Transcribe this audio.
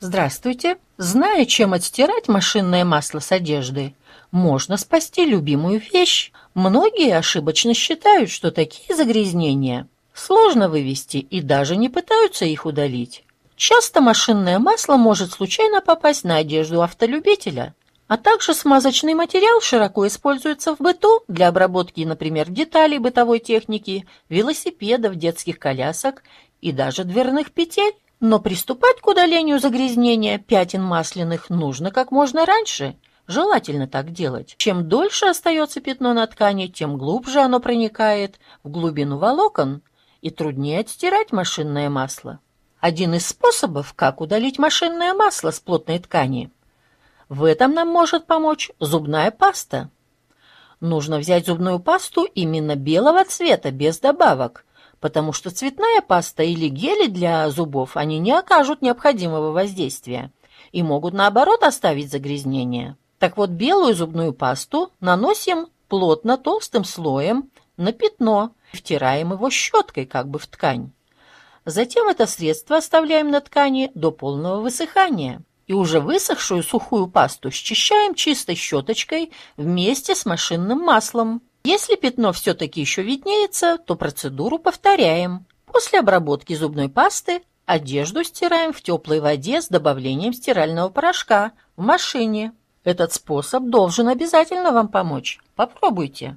Здравствуйте. Зная, чем отстирать машинное масло с одежды, можно спасти любимую вещь. Многие ошибочно считают, что такие загрязнения сложно вывести и даже не пытаются их удалить. Часто машинное масло может случайно попасть на одежду автолюбителя, а также смазочный материал широко используется в быту для обработки, например, деталей бытовой техники, велосипедов, детских колясок и даже дверных петель. Но приступать к удалению загрязнения пятен масляных нужно как можно раньше. Желательно так делать. Чем дольше остается пятно на ткани, тем глубже оно проникает в глубину волокон и труднее отстирать машинное масло. Один из способов, как удалить машинное масло с плотной ткани. В этом нам может помочь зубная паста. Нужно взять зубную пасту именно белого цвета, без добавок – потому что цветная паста или гели для зубов они не окажут необходимого воздействия и могут, наоборот, оставить загрязнение. Так вот, белую зубную пасту наносим плотно толстым слоем на пятно, втираем его щеткой как бы в ткань. Затем это средство оставляем на ткани до полного высыхания и уже высохшую сухую пасту счищаем чистой щеточкой вместе с машинным маслом. Если пятно все-таки еще виднеется, то процедуру повторяем. После обработки зубной пасты одежду стираем в теплой воде с добавлением стирального порошка в машине. Этот способ должен обязательно вам помочь. Попробуйте.